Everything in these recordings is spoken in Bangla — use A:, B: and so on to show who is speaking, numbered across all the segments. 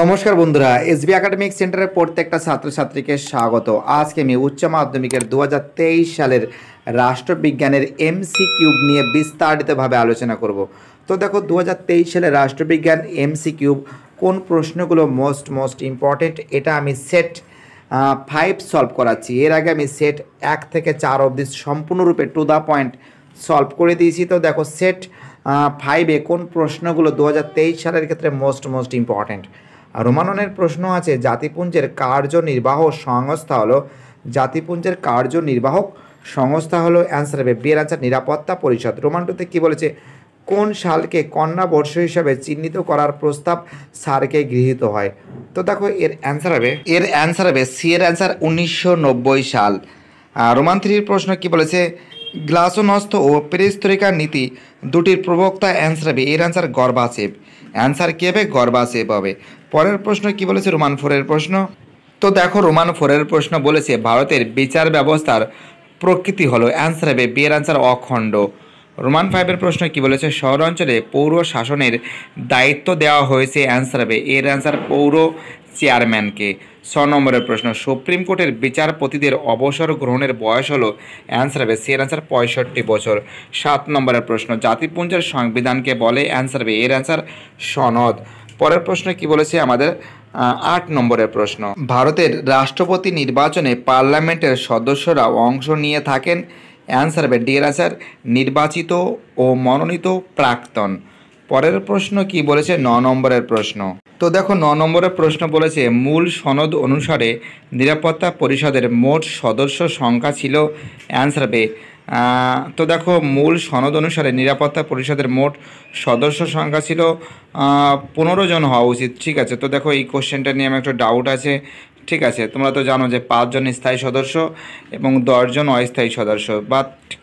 A: নমস্কার বন্ধুরা এসবি একাডেমিক সেন্টারের প্রত্যেকটা ছাত্রছাত্রীকে স্বাগত আজকে আমি উচ্চ মাধ্যমিকের দু সালের রাষ্ট্রবিজ্ঞানের এমসি কিউব নিয়ে বিস্তারিতভাবে আলোচনা করব তো দেখো দু সালে রাষ্ট্রবিজ্ঞান এমসি কিউব কোন প্রশ্নগুলো মোস্ট মোস্ট ইম্পর্টেন্ট এটা আমি সেট ফাইভ সলভ করাচ্ছি এর আগে আমি সেট এক থেকে চার অবধি সম্পূর্ণরূপে টু দ্য পয়েন্ট সলভ করে দিয়েছি তো দেখো সেট ফাইভে কোন প্রশ্নগুলো দু সালের ক্ষেত্রে মোস্ট মোস্ট ইম্পর্টেন্ট রোমাননের প্রশ্ন আছে জাতিপুঞ্জের কার্যনির্বাহ সংস্থা হলো জাতিপুঞ্জের কার্যনির্বাহক সংস্থা হলো অ্যান্সার হবে বিয়ের আনসার নিরাপত্তা পরিষদ রোমান্টোতে কী বলেছে কোন সালকে কন্যা বর্ষ হিসাবে চিহ্নিত করার প্রস্তাব সারকে গৃহীত হয় তো দেখো এর অ্যান্সার হবে এর অ্যান্সার হবে সি এর অ্যান্সার উনিশশো সাল রোমান থ্রির প্রশ্ন কি বলেছে গ্লাসনস্থ ও পেরেস্তরিকার নীতি দুটির প্রবক্তা অ্যান্সার হবে এর অ্যান্সার গর্বাসেব অ্যান্সার কী হবে গর্বাসেব হবে পরের প্রশ্ন কি বলেছে রোমান ফোরের প্রশ্ন তো দেখো রোমান ফোরের প্রশ্ন বলেছে ভারতের বিচার ব্যবস্থার প্রকৃতি হলো অ্যান্সার হবে বিয়ের অ্যান্সার অখণ্ড রোমান ফাইভের প্রশ্ন কি বলেছে শহরাঞ্চলে পৌর শাসনের দায়িত্ব দেওয়া হয়েছে অ্যান্সার হবে এর অ্যান্সার পৌর চেয়ারম্যানকে ছ নম্বরের প্রশ্ন সুপ্রিম কোর্টের বিচারপতিদের অবসর গ্রহণের বয়স হলো অ্যান্সার হবে সি এর অ্যান্সার পঁয়ষট্টি বছর সাত নম্বরের প্রশ্ন জাতিপুঞ্জের সংবিধানকে বলে অ্যান্সার হবে এর অ্যান্সার সনদ পরের প্রশ্ন কি বলেছে আমাদের আট নম্বরের প্রশ্ন ভারতের রাষ্ট্রপতি নির্বাচনে পার্লামেন্টের সদস্যরা অংশ নিয়ে থাকেন অ্যান্সার হবে এর অ্যান্সার নির্বাচিত ও মনোনীত প্রাক্তন পরের প্রশ্ন কি বলেছে ন নম্বরের প্রশ্ন তো দেখো ন নম্বরের প্রশ্ন বলেছে মূল সনদ অনুসারে নিরাপত্তা পরিষদের মোট সদস্য সংখ্যা ছিল অ্যান্সার বে তো দেখো মূল সনদ অনুসারে নিরাপত্তা পরিষদের মোট সদস্য সংখ্যা ছিল পনেরো জন হওয়া উচিত ঠিক আছে তো দেখো এই কোশ্চেনটা নিয়ে আমার একটা ডাউট আছে ঠিক আছে তোমরা তো জানো যে পাঁচজন স্থায়ী সদস্য এবং দশজন অস্থায়ী সদস্য বা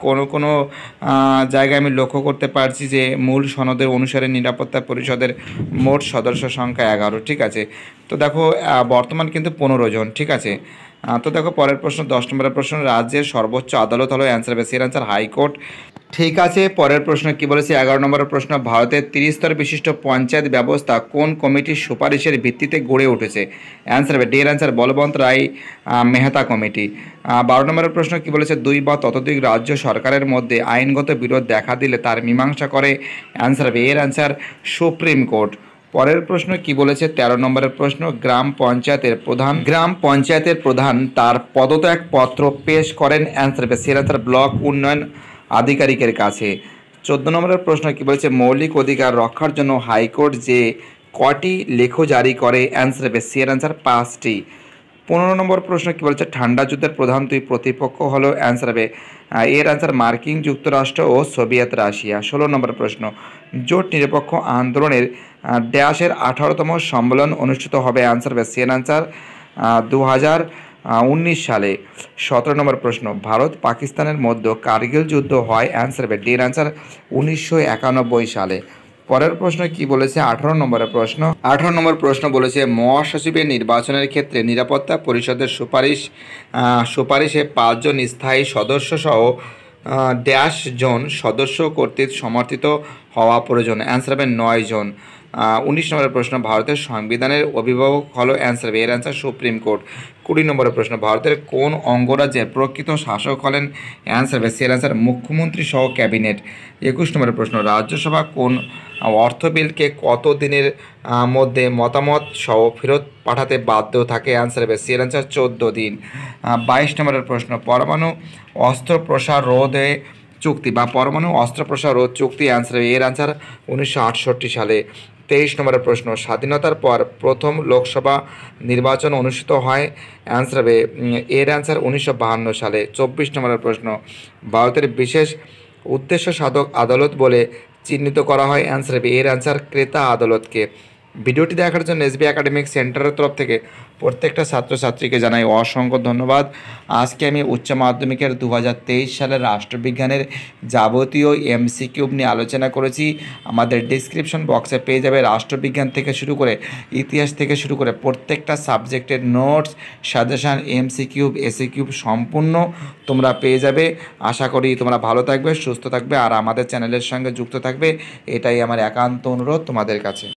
A: কোনো কোনো জায়গায় আমি লক্ষ্য করতে পারছি যে মূল সনদের অনুসারে নিরাপত্তা পরিষদের মোট সদস্য সংখ্যা এগারো ঠিক আছে তো দেখো বর্তমান কিন্তু পনেরো জন ঠিক আছে তো দেখো পরের প্রশ্ন দশ নম্বরের প্রশ্ন রাজ্যের সর্বোচ্চ আদালত হলো অ্যান্সার হবে এর অ্যান্সার হাইকোর্ট ঠিক আছে পরের প্রশ্ন কি বলেছে এগারো নম্বরের প্রশ্ন ভারতের তিরিস্তর বিশিষ্ট পঞ্চায়েত ব্যবস্থা কোন কমিটির সুপারিশের ভিত্তিতে গড়ে উঠেছে অ্যান্সার হবে ডের অ্যান্সার বলবন্ত রায় মেহতা কমিটি বারো নম্বরের প্রশ্ন কি বলেছে দুই বা ততোধিক রাজ্য সরকারের মধ্যে আইনগত বিরোধ দেখা দিলে তার মীমাংসা করে অ্যান্সার হবে এর অ্যান্সার সুপ্রিম কোর্ট পরের প্রশ্ন কি বলেছে ১৩ নম্বরের প্রশ্ন গ্রাম পঞ্চায়েতের প্রধান গ্রাম পঞ্চায়েতের প্রধান তার পদত্যাগ পত্র পেশ করেন অ্যান্সার সিরাতার ব্লক উন্নয়ন আধিকারিকের কাছে চোদ্দ নম্বরের প্রশ্ন কি বলেছে মৌলিক অধিকার রক্ষার জন্য হাইকোর্ট যে কটি লেখ জারি করে অ্যান্সার হবে সিয়ার অ্যান্সার পাঁচটি পনেরো নম্বর প্রশ্ন কি বলছে ঠান্ডা যুদ্ধের প্রধান দুই প্রতিপক্ষ হলো অ্যান্সার হবে এর অ্যান্সার মার্কিন যুক্তরাষ্ট্র ও সোভিয়েত রাশিয়া ষোলো নম্বর প্রশ্ন জোট নিরপেক্ষ আন্দোলনের ড্যাশের আঠারোতম সম্মেলন অনুষ্ঠিত হবে আনসার বা সিএন আনসার দু হাজার উনিশ সালে সতেরো নম্বর প্রশ্ন ভারত পাকিস্তানের মধ্যে কার্গিল যুদ্ধ হয় অ্যান্সার বে ডির অ্যান্সার উনিশশো একানব্বই সালে পরের প্রশ্ন কি বলেছে আঠারো নম্বরের প্রশ্ন আঠারো নম্বর প্রশ্ন বলেছে মহাসচিবের নির্বাচনের ক্ষেত্রে নিরাপত্তা পরিষদের সুপারিশ সুপারিশে পাঁচজন স্থায়ী সদস্য সহ ড্যাশ জন সদস্য কর্তৃক সমর্থিত হওয়া প্রয়োজন অ্যান্সার হবে নয় জন উনিশ নম্বরের প্রশ্ন ভারতের সংবিধানের অভিভাবক হলো অ্যান্সার হবে এর অ্যান্সার সুপ্রিম কোর্ট কুড়ি নম্বরের প্রশ্ন ভারতের কোন অঙ্গরাজ্যের প্রকৃত শাসক হলেন অ্যান্সার হবে সে অ্যান্সার মুখ্যমন্ত্রী সহ ক্যাবিনেট একুশ নম্বরের প্রশ্ন রাজ্যসভা কোন অর্থ বিলকে কত দিনের মধ্যে মতামত সহ ফেরত পাঠাতে বাধ্য থাকে অ্যান্সার হবে সে অ্যান্সার চোদ্দো দিন বাইশ নম্বরের প্রশ্ন পরমাণু অস্ত্র প্রসার রোধে চুক্তি বা পরমাণু অস্ত্রপ্রসার রোধ চুক্তি অ্যান্সার এর অ্যান্সার উনিশশো সালে তেইশ নম্বরের প্রশ্ন স্বাধীনতার পর প্রথম লোকসভা নির্বাচন অনুষ্ঠিত হয় অ্যান্সার হবে এর অ্যান্সার উনিশশো সালে চব্বিশ নম্বরের প্রশ্ন ভারতের বিশেষ উদ্দেশ্য সাধক আদালত বলে চিহ্নিত করা হয় অ্যান্সার হবে এর অ্যান্সার ক্রেতা আদালতকে ভিডিওটি দেখার জন্য এসবি একাডেমিক সেন্টারের তরফ থেকে প্রত্যেকটা ছাত্রছাত্রীকে জানাই অসংখ্য ধন্যবাদ আজকে আমি উচ্চ মাধ্যমিকের দু সালের রাষ্ট্রবিজ্ঞানের যাবতীয় এমসিকিউব নিয়ে আলোচনা করেছি আমাদের ডিসক্রিপশন বক্সে পেয়ে যাবে রাষ্ট্রবিজ্ঞান থেকে শুরু করে ইতিহাস থেকে শুরু করে প্রত্যেকটা সাবজেক্টের নোটস সাজেশান এমসিকিউব এসিকিউব সম্পূর্ণ তোমরা পেয়ে যাবে আশা করি তোমরা ভালো থাকবে সুস্থ থাকবে আর আমাদের চ্যানেলের সঙ্গে যুক্ত থাকবে এটাই আমার একান্ত অনুরোধ তোমাদের কাছে